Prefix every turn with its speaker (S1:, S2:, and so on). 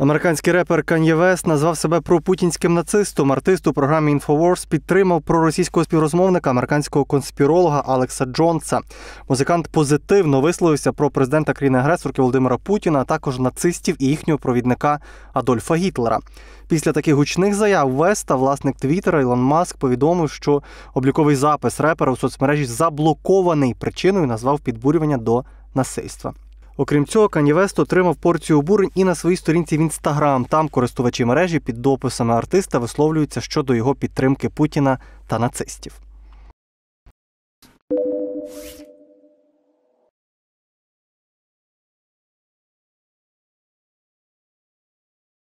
S1: Американський репер Кан'є Вест назвав себе пропутінським нацистом. Артист у програмі Infowars підтримав проросійського співрозмовника американського конспіролога Алекса Джонса. Музикант позитивно висловився про президента країни агресорки Володимира Путіна, а також нацистів і їхнього провідника Адольфа Гітлера. Після таких гучних заяв Веста, власник Твіттера Ілон Маск, повідомив, що обліковий запис репера у соцмережі заблокований причиною назвав підбурювання до насильства. Окрім цього, Канівест отримав порцію обурень і на своїй сторінці в інстаграм. Там користувачі мережі під дописами артиста висловлюються щодо його підтримки Путіна та нацистів.